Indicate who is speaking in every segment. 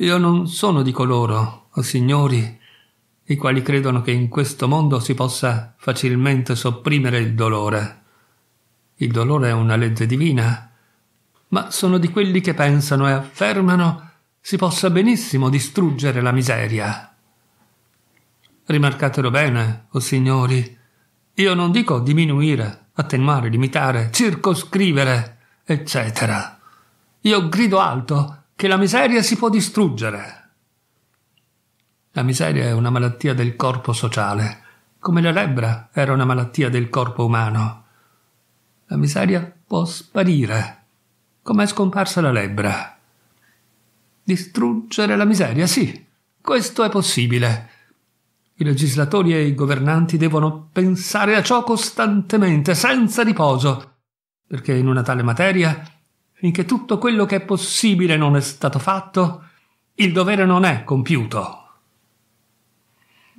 Speaker 1: Io non sono di coloro, o oh signori, i quali credono che in questo mondo si possa facilmente sopprimere il dolore. Il dolore è una legge divina, ma sono di quelli che pensano e affermano si possa benissimo distruggere la miseria. Rimarcatelo bene, o oh signori, io non dico diminuire, attenuare, limitare, circoscrivere, eccetera. Io grido alto che la miseria si può distruggere. La miseria è una malattia del corpo sociale, come la lebbra era una malattia del corpo umano. La miseria può sparire, come è scomparsa la lebbra. Distruggere la miseria, sì, questo è possibile. I legislatori e i governanti devono pensare a ciò costantemente, senza riposo, perché in una tale materia Finché tutto quello che è possibile non è stato fatto, il dovere non è compiuto.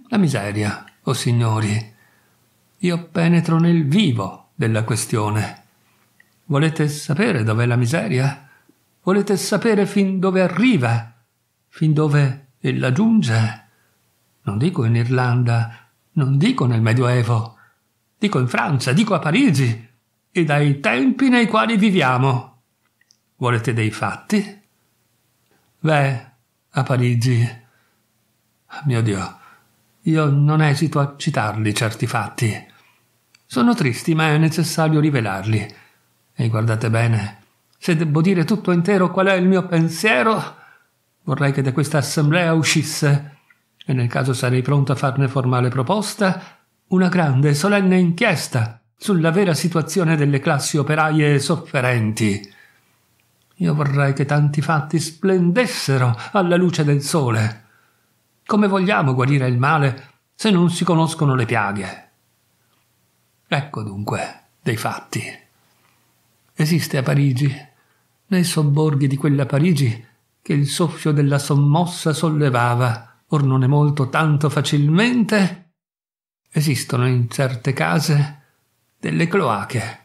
Speaker 1: La miseria, o oh signori, io penetro nel vivo della questione. Volete sapere dov'è la miseria? Volete sapere fin dove arriva? Fin dove ella giunge? Non dico in Irlanda, non dico nel Medioevo, dico in Francia, dico a Parigi e dai tempi nei quali viviamo. Volete dei fatti? Beh, a Parigi. Ah, mio Dio, io non esito a citarli certi fatti. Sono tristi, ma è necessario rivelarli. E guardate bene, se debbo dire tutto intero qual è il mio pensiero, vorrei che da questa assemblea uscisse, e nel caso sarei pronto a farne formale proposta, una grande e solenne inchiesta sulla vera situazione delle classi operaie sofferenti. Io vorrei che tanti fatti splendessero alla luce del sole. Come vogliamo guarire il male se non si conoscono le piaghe? Ecco dunque dei fatti. Esiste a Parigi, nei sobborghi di quella Parigi, che il soffio della sommossa sollevava, or non è molto tanto facilmente, esistono in certe case delle cloache,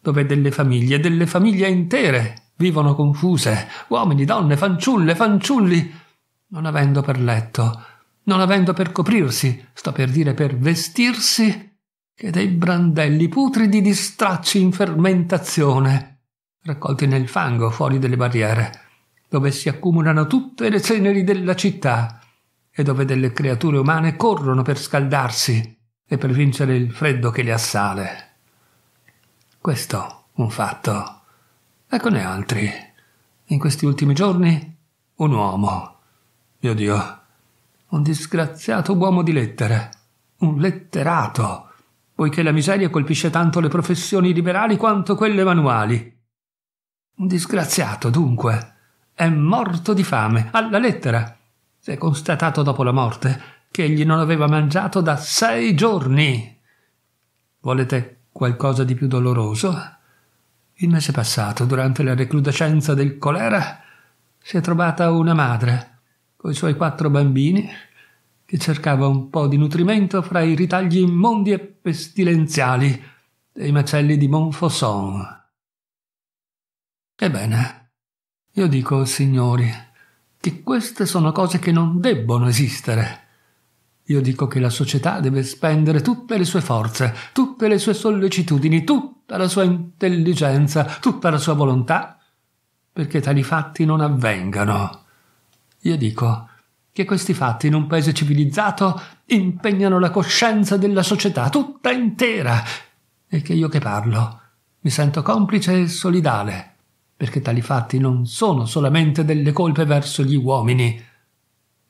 Speaker 1: dove delle famiglie, delle famiglie intere, vivono confuse, uomini, donne, fanciulle, fanciulli, non avendo per letto, non avendo per coprirsi, sto per dire per vestirsi, che dei brandelli putridi di stracci in fermentazione, raccolti nel fango fuori delle barriere, dove si accumulano tutte le ceneri della città e dove delle creature umane corrono per scaldarsi e per vincere il freddo che le assale. Questo un fatto. Eccone altri. In questi ultimi giorni un uomo. Mio Dio, un disgraziato uomo di lettere, un letterato, poiché la miseria colpisce tanto le professioni liberali quanto quelle manuali. Un disgraziato, dunque, è morto di fame, alla lettera. Si è constatato dopo la morte che egli non aveva mangiato da sei giorni. Volete qualcosa di più doloroso? Il mese passato, durante la recrudescenza del colera, si è trovata una madre, coi suoi quattro bambini, che cercava un po' di nutrimento fra i ritagli immondi e pestilenziali dei macelli di Montfaucon. Ebbene, io dico, signori, che queste sono cose che non debbono esistere. Io dico che la società deve spendere tutte le sue forze, tutte le sue sollecitudini, tutte tutta la sua intelligenza, tutta la sua volontà, perché tali fatti non avvengano. Io dico che questi fatti in un paese civilizzato impegnano la coscienza della società tutta intera e che io che parlo mi sento complice e solidale, perché tali fatti non sono solamente delle colpe verso gli uomini,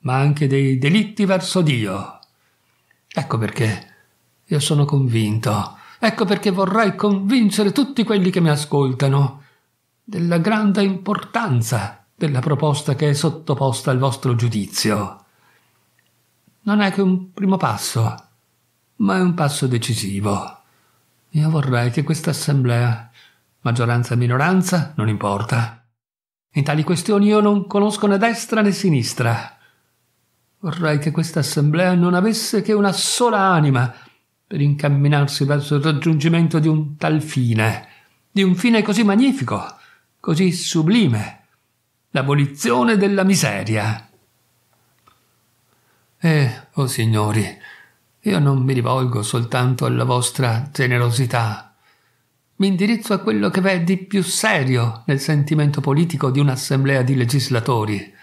Speaker 1: ma anche dei delitti verso Dio. Ecco perché io sono convinto Ecco perché vorrei convincere tutti quelli che mi ascoltano della grande importanza della proposta che è sottoposta al vostro giudizio. Non è che un primo passo, ma è un passo decisivo. Io vorrei che questa assemblea, maggioranza o minoranza, non importa. In tali questioni io non conosco né destra né sinistra. Vorrei che questa assemblea non avesse che una sola anima, per incamminarsi verso il raggiungimento di un tal fine, di un fine così magnifico, così sublime, l'abolizione della miseria. E, o oh signori, io non mi rivolgo soltanto alla vostra generosità, mi indirizzo a quello che v'è di più serio nel sentimento politico di un'assemblea di legislatori.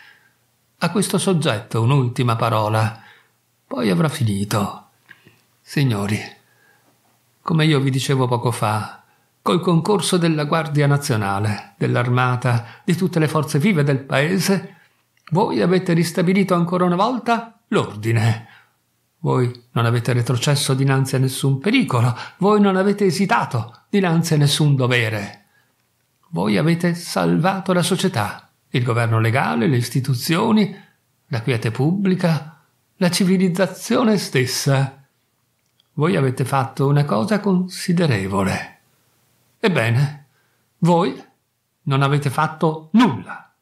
Speaker 1: A questo soggetto un'ultima parola, poi avrà finito. Signori, come io vi dicevo poco fa, col concorso della Guardia Nazionale, dell'Armata, di tutte le forze vive del Paese, voi avete ristabilito ancora una volta l'ordine. Voi non avete retrocesso dinanzi a nessun pericolo, voi non avete esitato dinanzi a nessun dovere. Voi avete salvato la società, il governo legale, le istituzioni, la quiete pubblica, la civilizzazione stessa voi avete fatto una cosa considerevole. Ebbene, voi non avete fatto nulla.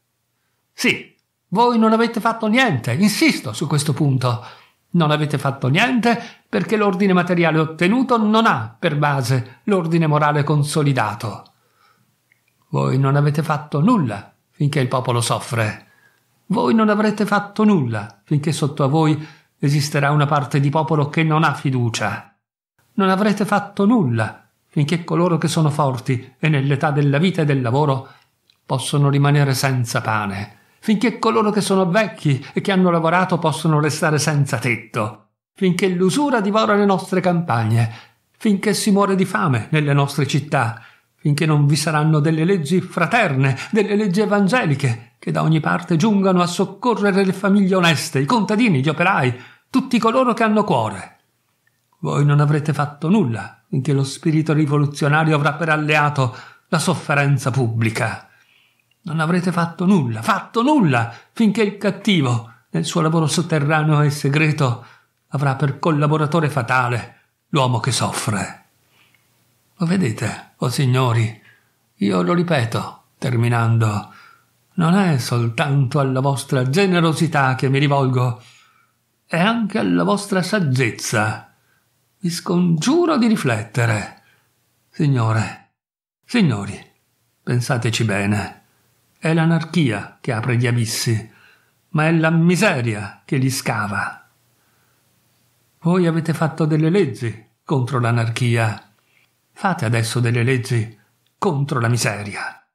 Speaker 1: Sì, voi non avete fatto niente, insisto su questo punto. Non avete fatto niente perché l'ordine materiale ottenuto non ha per base l'ordine morale consolidato. Voi non avete fatto nulla finché il popolo soffre. Voi non avrete fatto nulla finché sotto a voi esisterà una parte di popolo che non ha fiducia non avrete fatto nulla finché coloro che sono forti e nell'età della vita e del lavoro possono rimanere senza pane, finché coloro che sono vecchi e che hanno lavorato possono restare senza tetto, finché l'usura divora le nostre campagne, finché si muore di fame nelle nostre città, finché non vi saranno delle leggi fraterne, delle leggi evangeliche, che da ogni parte giungano a soccorrere le famiglie oneste, i contadini, gli operai, tutti coloro che hanno cuore voi non avrete fatto nulla finché lo spirito rivoluzionario avrà per alleato la sofferenza pubblica. Non avrete fatto nulla, fatto nulla, finché il cattivo, nel suo lavoro sotterraneo e segreto, avrà per collaboratore fatale l'uomo che soffre. Lo vedete, o oh signori, io lo ripeto, terminando, non è soltanto alla vostra generosità che mi rivolgo, è anche alla vostra saggezza vi scongiuro di riflettere. Signore, signori, pensateci bene. È l'anarchia che apre gli abissi, ma è la miseria che li scava. Voi avete fatto delle leggi contro l'anarchia. Fate adesso delle leggi contro la miseria.